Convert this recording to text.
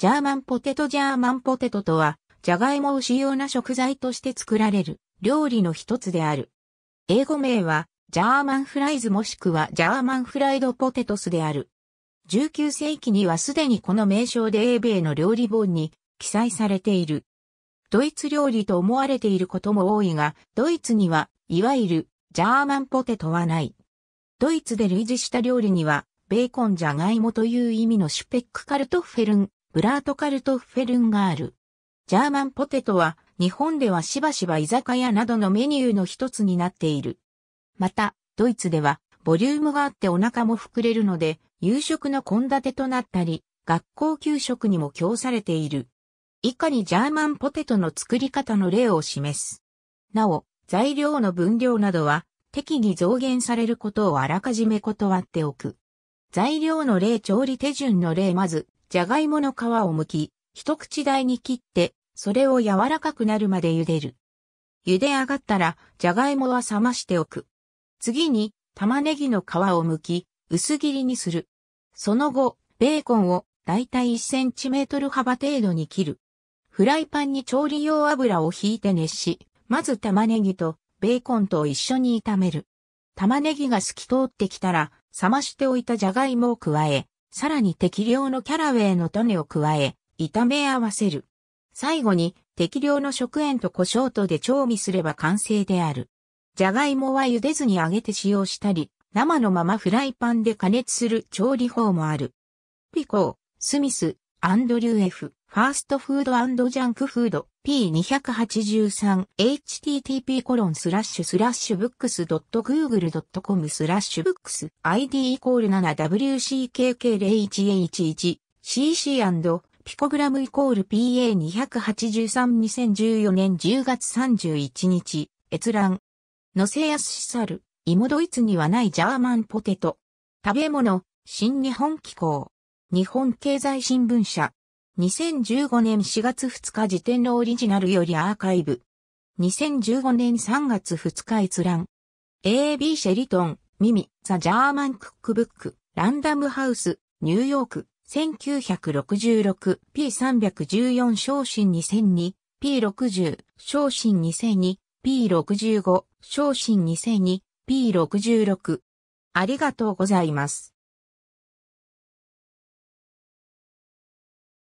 ジャーマンポテトジャーマンポテトとは、ジャガイモを主要な食材として作られる料理の一つである。英語名は、ジャーマンフライズもしくはジャーマンフライドポテトスである。19世紀にはすでにこの名称で英米の料理本に記載されている。ドイツ料理と思われていることも多いが、ドイツには、いわゆる、ジャーマンポテトはない。ドイツで類似した料理には、ベーコンジャガイモという意味のシュペックカルトフェルン、ブラートカルトフェルンガール。ジャーマンポテトは日本ではしばしば居酒屋などのメニューの一つになっている。また、ドイツではボリュームがあってお腹も膨れるので、夕食の献立となったり、学校給食にも供されている。以下にジャーマンポテトの作り方の例を示す。なお、材料の分量などは適宜増減されることをあらかじめ断っておく。材料の例調理手順の例まず、じゃがいもの皮を剥き、一口大に切って、それを柔らかくなるまで茹でる。茹で上がったら、じゃがいもは冷ましておく。次に、玉ねぎの皮を剥き、薄切りにする。その後、ベーコンをだいたい1センチメートル幅程度に切る。フライパンに調理用油を引いて熱し、まず玉ねぎとベーコンと一緒に炒める。玉ねぎが透き通ってきたら、冷ましておいたじゃがいもを加え、さらに適量のキャラウェイの種を加え、炒め合わせる。最後に適量の食塩と胡椒とで調味すれば完成である。じゃがいもは茹でずに揚げて使用したり、生のままフライパンで加熱する調理法もある。ピコー、スミス、アンドリュー F。ファーストフードジャンクフード P283http コロンスラッシュスラッシュブックス .google.com スラッシュブックス ID イコール 7WCKK01H1CC& ピコグラムイコール PA2832014 年10月31日閲覧のせやすしさる芋ドイツにはないジャーマンポテト食べ物新日本機構日本経済新聞社2015年4月2日時点のオリジナルよりアーカイブ。2015年3月2日閲覧。A.B. シェリトン、ミミ、ザ・ジャーマン・クックブック、ランダムハウス、ニューヨーク、1966、P314 昇進2002、P60、昇進2002、P65、昇進2002、P66。ありがとうございます。